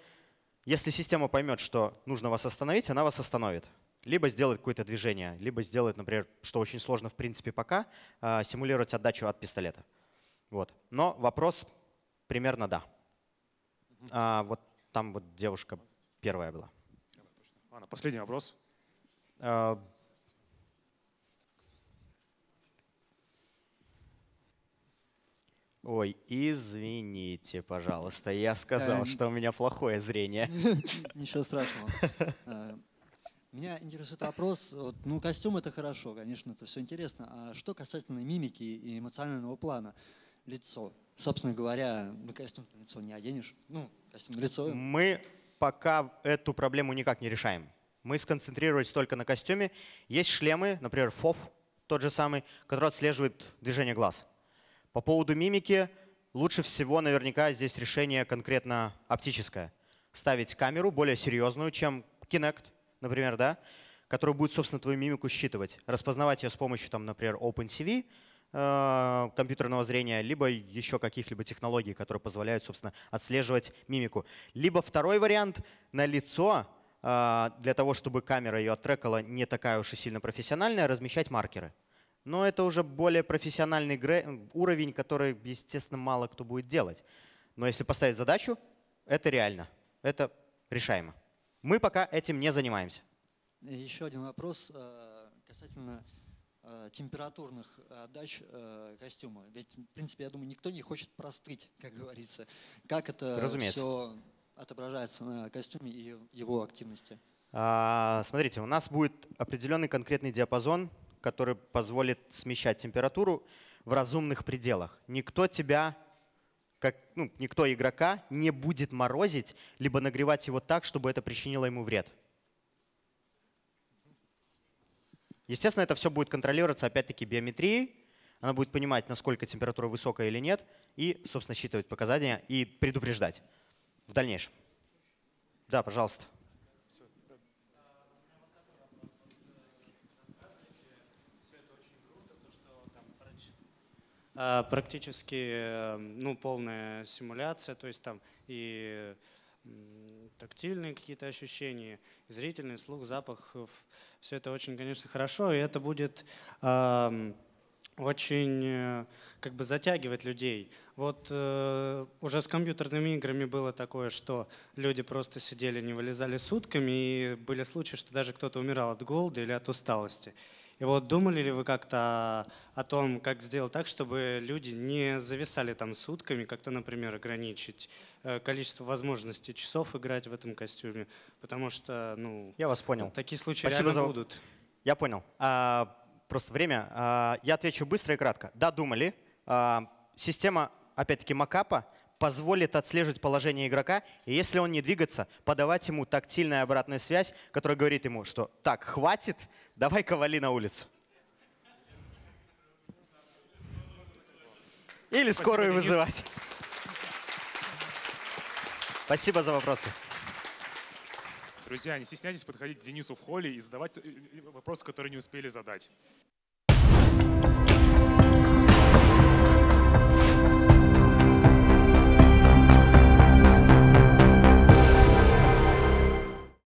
если система поймет, что нужно вас остановить, она вас остановит. Либо сделает какое-то движение, либо сделает, например, что очень сложно в принципе пока, а, симулировать отдачу от пистолета. Вот. Но вопрос примерно да. А, вот там вот девушка первая была. Ладно, последний вопрос. А, Ой, извините, пожалуйста, я сказал, э, что у меня плохое зрение. Ничего страшного. Э, меня интересует вопрос, вот, ну костюм это хорошо, конечно, это все интересно, а что касательно мимики и эмоционального плана? Лицо. Собственно говоря, ну костюм на лицо не оденешь, ну костюм на лицо. Мы пока эту проблему никак не решаем. Мы сконцентрировались только на костюме. Есть шлемы, например, FOV, тот же самый, который отслеживает движение глаз. По поводу мимики лучше всего наверняка здесь решение конкретно оптическое. Ставить камеру более серьезную, чем Kinect, например, да, которая будет, собственно, твою мимику считывать. Распознавать ее с помощью, там, например, OpenCV, э, компьютерного зрения, либо еще каких-либо технологий, которые позволяют, собственно, отслеживать мимику. Либо второй вариант — на лицо, э, для того, чтобы камера ее оттрекала не такая уж и сильно профессиональная, размещать маркеры но это уже более профессиональный уровень, который, естественно, мало кто будет делать. Но если поставить задачу, это реально, это решаемо. Мы пока этим не занимаемся. Еще один вопрос э, касательно э, температурных отдач э, костюма. Ведь, в принципе, я думаю, никто не хочет простыть, как говорится. Как это Разумеется. все отображается на костюме и его активности? А, смотрите, у нас будет определенный конкретный диапазон который позволит смещать температуру в разумных пределах. Никто тебя, как, ну, никто игрока не будет морозить, либо нагревать его так, чтобы это причинило ему вред. Естественно, это все будет контролироваться опять-таки биометрией. Она будет понимать, насколько температура высокая или нет, и, собственно, считывать показания и предупреждать в дальнейшем. Да, пожалуйста. Э, практически э, ну, полная симуляция, то есть там и тактильные какие-то ощущения, зрительный, слух, запах, все это очень, конечно, хорошо, и это будет э, очень как бы затягивать людей. Вот э, уже с компьютерными играми было такое, что люди просто сидели, не вылезали сутками, и были случаи, что даже кто-то умирал от голода или от усталости. И вот думали ли вы как-то о том, как сделать так, чтобы люди не зависали там сутками, как-то, например, ограничить э, количество возможностей часов играть в этом костюме? Потому что, ну... Я вас понял. Такие случаи Спасибо за... будут. Я понял. А, просто время. А, я отвечу быстро и кратко. Да, думали. А, система, опять-таки, макапа — позволит отслеживать положение игрока, и если он не двигается, подавать ему тактильную обратную связь, которая говорит ему, что так, хватит, давай-ка вали на улицу. Или Спасибо, скорую Денис. вызывать. Спасибо за вопросы. Друзья, не стесняйтесь подходить к Денису в холле и задавать э, э, вопросы, которые не успели задать.